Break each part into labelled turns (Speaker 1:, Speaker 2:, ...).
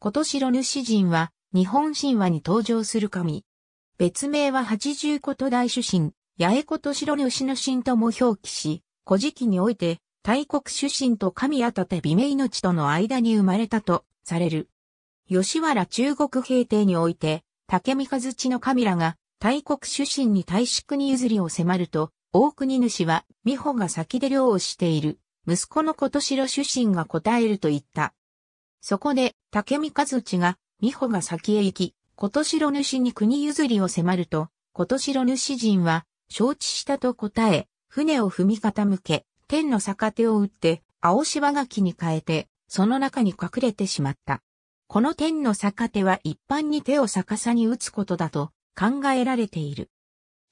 Speaker 1: 今年ロヌ主人は、日本神話に登場する神。別名は八十古都大主神、八重古都しヌ主の神とも表記し、古事記において、大国主神と神あたて美名命との間に生まれたとされる。吉原中国平定において、竹三和地の神らが大国主神に大宿に譲りを迫ると、大国主は美穂が先で漁をしている、息子の今年ロ主神が答えると言った。そこで、竹見和内が、美穂が先へ行き、今年の主に国譲りを迫ると、今年の主人は、承知したと答え、船を踏み傾け、天の逆手を打って、青芝垣に変えて、その中に隠れてしまった。この天の逆手は一般に手を逆さに打つことだと考えられている。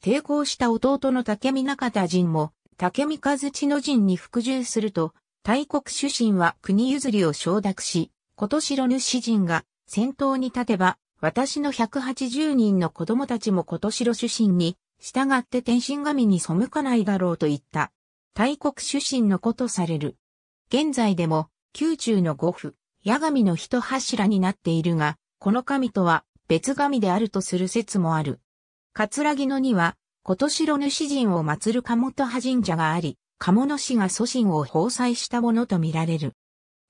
Speaker 1: 抵抗した弟の竹見中田陣も、竹見和地の陣に服従すると、大国主神は国譲りを承諾し、今年の主人が先頭に立てば、私の180人の子供たちも今年の主神に、従って天神神に背かないだろうと言った。大国主神のことされる。現在でも、宮中の五府、八神の一柱になっているが、この神とは別神であるとする説もある。葛城のには、今年の主神を祀る鴨と派神社があり、鴨の氏が祖神を奉祭したものとみられる。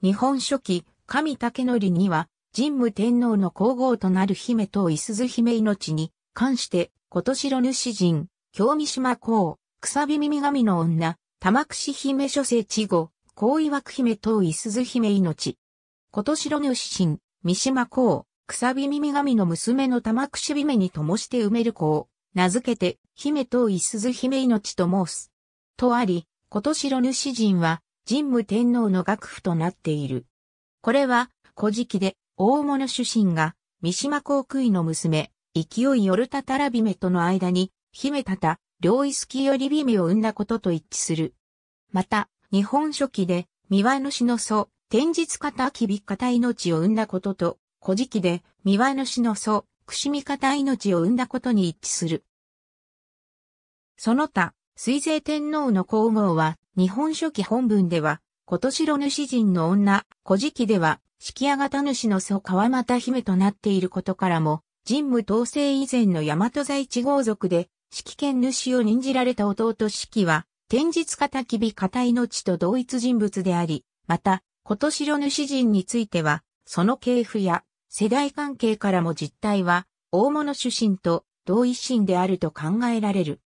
Speaker 1: 日本書紀神竹則には、神武天皇の皇后となる姫と伊鈴姫命に、関して、今年の主人、京三島公、草び耳神の女、玉串姫諸世地後、高岩枠姫と伊鈴姫命。今年の主神、三島公、草び耳神の娘の玉串姫にともして埋める子を、名付けて、姫と伊鈴姫命と申す。とあり、今年の主人は、神武天皇の楽譜となっている。これは、古事記で、大物主神が、三島航空の娘、勢いよるたたらびめとの間に、姫たた、両意識よりびめを生んだことと一致する。また、日本書紀で、三輪死の祖、天日方きび方命を生んだことと、古事記で、三輪死の祖、くしみ方命を生んだことに一致する。その他、水勢天皇の皇后は、日本書紀本文では、今年の主人の女、古事記では、式屋型主の祖川又姫となっていることからも、神武統制以前の大和在地豪族で、式権主を任じられた弟式は、天日片きび片命と同一人物であり、また、今年、し主人については、その系譜や世代関係からも実態は、大物主神と同一神であると考えられる。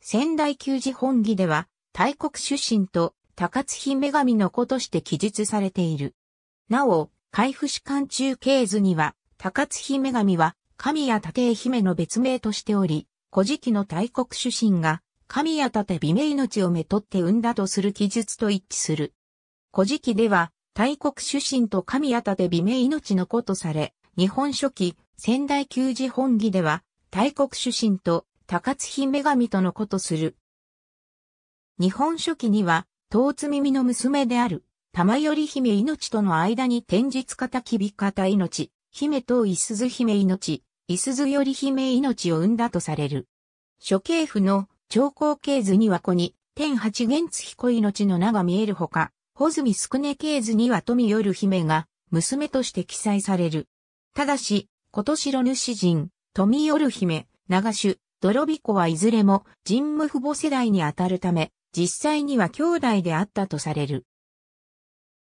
Speaker 1: 仙台旧寺本義では、大国主神と高津姫神の子として記述されている。なお、海府主観中系図には、高津姫神は、神谷立姫の別名としており、古事記の大国主神が、神谷立美名命をめとって生んだとする記述と一致する。古事記では、大国主神と神谷立美名命の子とされ、日本書紀、仙台旧字本義では、大国主神と高津姫神とのことする。日本書紀には、遠津耳の娘である、玉頼姫命との間に天日方きび方命、姫と伊鈴姫命、伊鈴より姫命を生んだとされる。諸系譜の長江系図には子に、天八元津彦命の名が見えるほか、穂積宿根系図には富よる姫が、娘として記載される。ただし、今年の主人、富よる姫、長種、泥彦はいずれも、神武父母世代にあたるため、実際には兄弟であったとされる。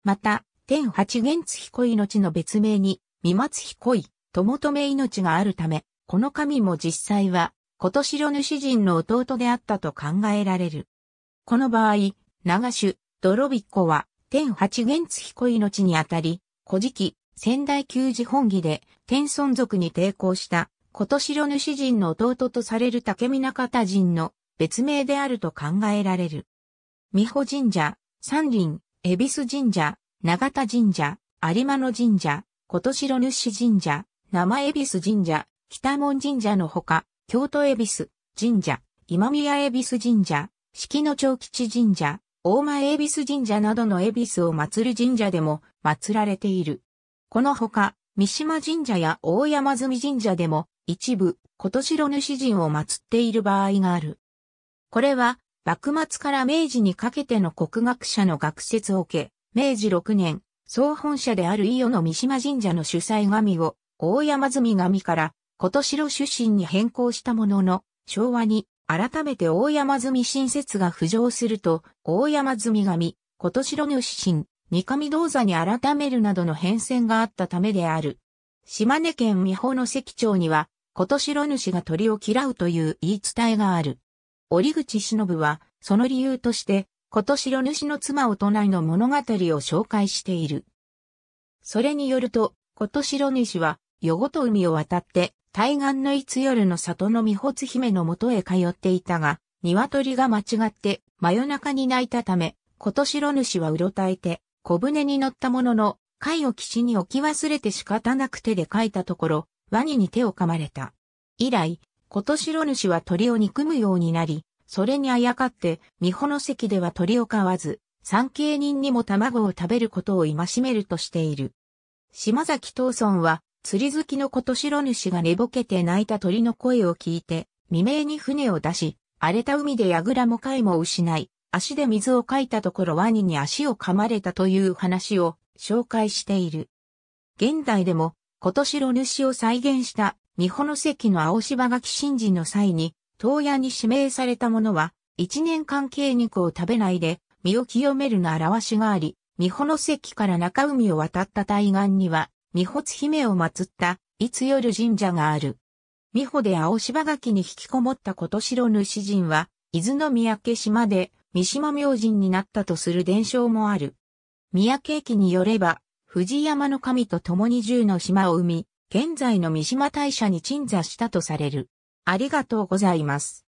Speaker 1: また、天八元津彦命の別名に、三松彦井、友め命があるため、この神も実際は、琴城主人の弟であったと考えられる。この場合、長種、泥びっ子は、天八元津彦命にあたり、古事記、仙台旧寺本義で、天孫族に抵抗した、琴城主人の弟とされる竹見中田人の別名であると考えられる。美保神社、山林、恵比寿神社、長田神社、有馬野神社、琴城主神社、生恵比寿神社、北門神社のほか、京都恵比寿神社、今宮恵比寿神社、四季の長吉神社、大間恵比寿神社などの恵比寿を祀る神社でも祀られている。このほか、三島神社や大山積神社でも一部、琴城主神を祀っている場合がある。これは、幕末から明治にかけての国学者の学説を受け、明治6年、総本社である伊予の三島神社の主催神を、大山積神から、琴城主神に変更したものの、昭和に、改めて大山積神説が浮上すると、大山積神、琴城主神、三神銅座に改めるなどの変遷があったためである。島根県美保の関町には、琴城主が鳥を嫌うという言い伝えがある。折口忍は、その理由として、今年の主の妻を隣の物語を紹介している。それによると、今年の主は、夜ごと海を渡って、対岸のいつ夜の里の美穂姫のもとへ通っていたが、鶏が間違って真夜中に泣いたため、今年の主はうろたえて、小舟に乗ったものの、貝を岸に置き忘れて仕方なく手で書いたところ、ワニに手を噛まれた。以来、今年し主は鳥を憎むようになり、それにあやかって、三保の関では鳥を飼わず、産経人にも卵を食べることを戒めるとしている。島崎藤村は、釣り好きの今年し主が寝ぼけて泣いた鳥の声を聞いて、未明に船を出し、荒れた海で櫓も貝も失い、足で水をかいたところワニに足を噛まれたという話を紹介している。現代でも、今年し主を再現した三保の関の青柴垣神事の際に、東屋に指名された者は、一年間鶏肉を食べないで、身を清めるの表しがあり、三保の関から中海を渡った対岸には、三保津姫を祀った、いつ夜神社がある。三保で青柴垣に引きこもったこと白主人は、伊豆の三宅島で、三島明神になったとする伝承もある。三宅駅によれば、藤山の神と共に十の島を生み、現在の三島大社に鎮座したとされる。ありがとうございます。